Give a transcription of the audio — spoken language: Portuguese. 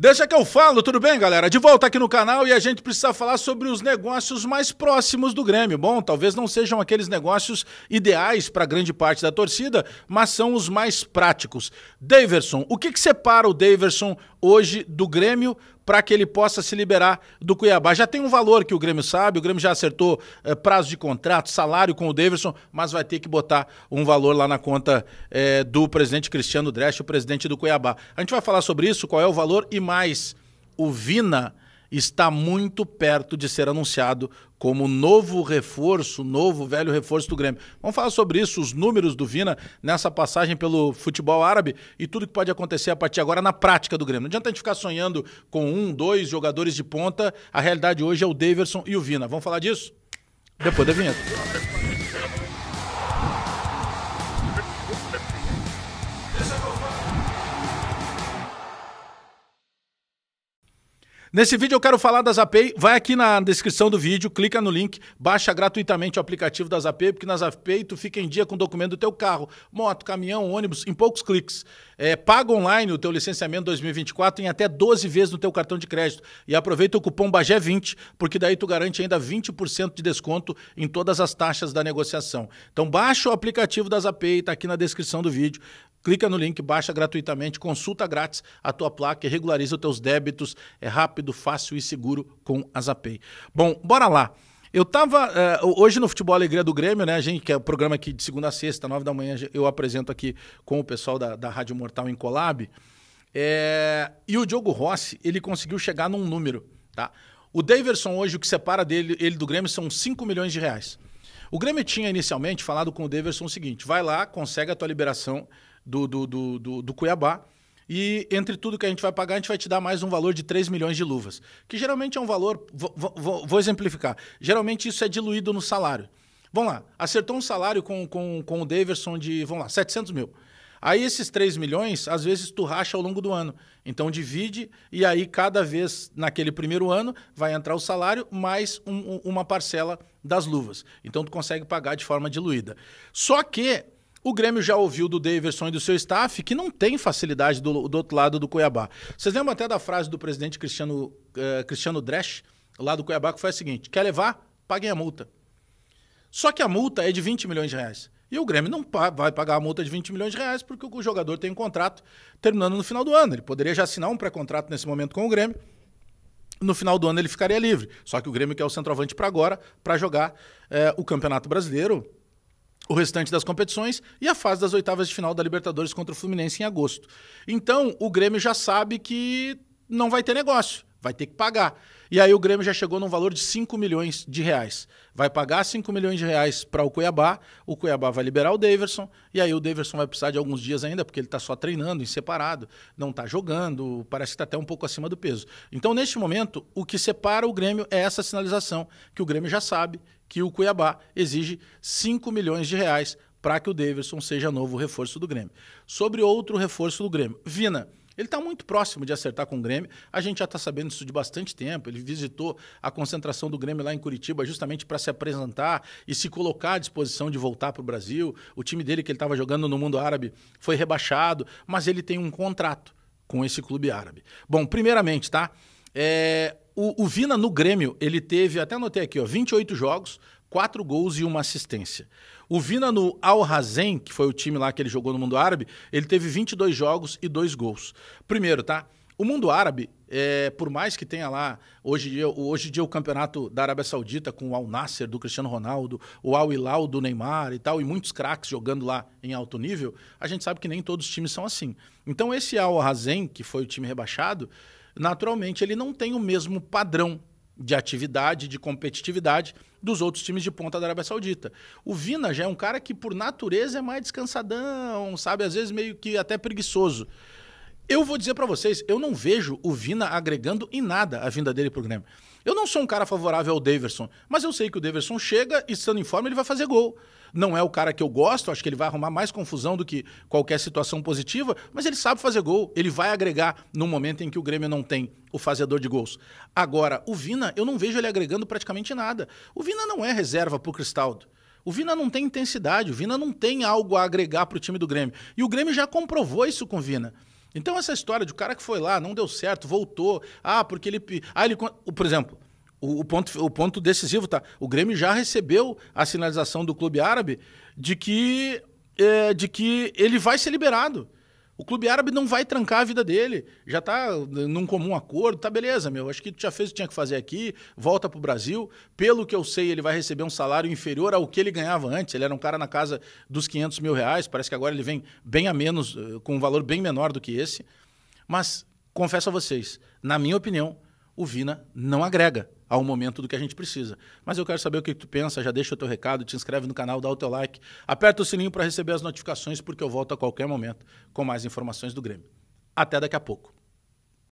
Deixa que eu falo, tudo bem, galera? De volta aqui no canal e a gente precisa falar sobre os negócios mais próximos do Grêmio. Bom, talvez não sejam aqueles negócios ideais para grande parte da torcida, mas são os mais práticos. Daverson, o que, que separa o Daverson hoje do Grêmio para que ele possa se liberar do Cuiabá. Já tem um valor que o Grêmio sabe, o Grêmio já acertou eh, prazo de contrato, salário com o Davidson, mas vai ter que botar um valor lá na conta eh, do presidente Cristiano Dresch, o presidente do Cuiabá. A gente vai falar sobre isso, qual é o valor e mais. O Vina está muito perto de ser anunciado como novo reforço, novo velho reforço do Grêmio. Vamos falar sobre isso, os números do Vina nessa passagem pelo futebol árabe e tudo que pode acontecer a partir de agora na prática do Grêmio. Não adianta a gente ficar sonhando com um, dois jogadores de ponta. A realidade hoje é o Daverson e o Vina. Vamos falar disso? Depois da vinheta. Nesse vídeo eu quero falar da Zapay. Vai aqui na descrição do vídeo, clica no link, baixa gratuitamente o aplicativo da Zapay, porque na Zapay tu fica em dia com o documento do teu carro, moto, caminhão, ônibus, em poucos cliques. É, paga online o teu licenciamento 2024 em até 12 vezes no teu cartão de crédito. E aproveita o cupom BAGÉ20, porque daí tu garante ainda 20% de desconto em todas as taxas da negociação. Então baixa o aplicativo da Zapay, tá aqui na descrição do vídeo. Clica no link, baixa gratuitamente, consulta grátis a tua placa e regulariza os teus débitos. É rápido, fácil e seguro com a Zapay. Bom, bora lá. Eu estava Uh, eh, hoje no Futebol Alegria do Grêmio, né? A gente, que é o programa aqui de segunda a sexta, nove da manhã, eu apresento aqui com o pessoal da, da Rádio Mortal em Colab. É, e o Diogo Rossi, ele conseguiu chegar num número, tá? O Daverson hoje, o que separa dele ele do Grêmio são 5 milhões de reais. O Grêmio tinha inicialmente falado com o Daverson o seguinte: vai lá, consegue a tua liberação do, do, do, do, do Cuiabá. E entre tudo que a gente vai pagar, a gente vai te dar mais um valor de 3 milhões de luvas. Que geralmente é um valor. Vou, vou, vou exemplificar. Geralmente isso é diluído no salário. Vamos lá, acertou um salário com, com, com o Daverson de, vamos lá, 700 mil. Aí esses 3 milhões, às vezes tu racha ao longo do ano. Então divide e aí cada vez naquele primeiro ano vai entrar o salário mais um, uma parcela das luvas. Então tu consegue pagar de forma diluída. Só que o Grêmio já ouviu do Daverson e do seu staff que não tem facilidade do, do outro lado do Cuiabá. Vocês lembram até da frase do presidente Cristiano, eh, Cristiano Dresch, lá do Cuiabá, que foi a seguinte: quer levar? Paguem a multa. Só que a multa é de 20 milhões de reais. E o Grêmio não vai pagar a multa de 20 milhões de reais porque o jogador tem um contrato terminando no final do ano. Ele poderia já assinar um pré-contrato nesse momento com o Grêmio. No final do ano ele ficaria livre. Só que o Grêmio quer o centroavante para agora, para jogar eh, o Campeonato Brasileiro, o restante das competições e a fase das oitavas de final da Libertadores contra o Fluminense em agosto. Então, o Grêmio já sabe que não vai ter negócio vai ter que pagar. E aí o Grêmio já chegou num valor de 5 milhões de reais. Vai pagar 5 milhões de reais para o Cuiabá, o Cuiabá vai liberar o Daverson, e aí o Daverson vai precisar de alguns dias ainda, porque ele está só treinando, em separado, não está jogando, parece que está até um pouco acima do peso. Então, neste momento, o que separa o Grêmio é essa sinalização, que o Grêmio já sabe que o Cuiabá exige 5 milhões de reais para que o Daverson seja novo reforço do Grêmio. Sobre outro reforço do Grêmio, Vina ele está muito próximo de acertar com o Grêmio. A gente já está sabendo isso de bastante tempo. Ele visitou a concentração do Grêmio lá em Curitiba justamente para se apresentar e se colocar à disposição de voltar para o Brasil. O time dele que ele estava jogando no mundo árabe foi rebaixado, mas ele tem um contrato com esse clube árabe. Bom, primeiramente, tá? É, o, o, Vina no Grêmio, ele teve, até anotei aqui, ó, 28 jogos, quatro gols e uma assistência. O Vina no Al Hazen, que foi o time lá que ele jogou no mundo árabe, ele teve 22 jogos e dois gols. Primeiro, tá? O mundo árabe, é, por mais que tenha lá, hoje em, dia, hoje em dia o campeonato da Arábia Saudita com o Al Nasser do Cristiano Ronaldo, o Al Hilal do Neymar e tal, e muitos craques jogando lá em alto nível, a gente sabe que nem todos os times são assim. Então esse Al Hazen, que foi o time rebaixado, naturalmente ele não tem o mesmo padrão de atividade, de competitividade dos outros times de ponta da Arábia Saudita. O Vina já é um cara que, por natureza, é mais descansadão, sabe? Às vezes meio que até preguiçoso. Eu vou dizer para vocês, eu não vejo o Vina agregando em nada a vinda dele pro Grêmio. Eu não sou um cara favorável ao Daverson, mas eu sei que o Daverson chega e estando em forma ele vai fazer gol. Não é o cara que eu gosto, acho que ele vai arrumar mais confusão do que qualquer situação positiva, mas ele sabe fazer gol, ele vai agregar no momento em que o Grêmio não tem o fazedor de gols. Agora, o Vina, eu não vejo ele agregando praticamente nada. O Vina não é reserva para o Cristaldo. O Vina não tem intensidade, o Vina não tem algo a agregar para o time do Grêmio. E o Grêmio já comprovou isso com o Vina. Então essa história de o cara que foi lá, não deu certo, voltou, ah, porque ele, ah, ele, por exemplo, o, o, ponto, o ponto decisivo, tá? O Grêmio já recebeu a sinalização do clube árabe de que, é, de que ele vai ser liberado. O clube árabe não vai trancar a vida dele. Já tá num comum acordo, tá beleza, meu. Acho que tu já fez o que tinha que fazer aqui, volta pro Brasil. Pelo que eu sei, ele vai receber um salário inferior ao que ele ganhava antes. Ele era um cara na casa dos 500 mil reais. Parece que agora ele vem bem a menos, eh, com um valor bem menor do que esse. Mas confesso a vocês, na minha opinião, o Vina não agrega ao momento do que a gente precisa. Mas eu quero saber o que tu pensa, já deixa o teu recado, te inscreve no canal, dá o teu like, aperta o sininho para receber as notificações, porque eu volto a qualquer momento com mais informações do Grêmio. Até daqui a pouco.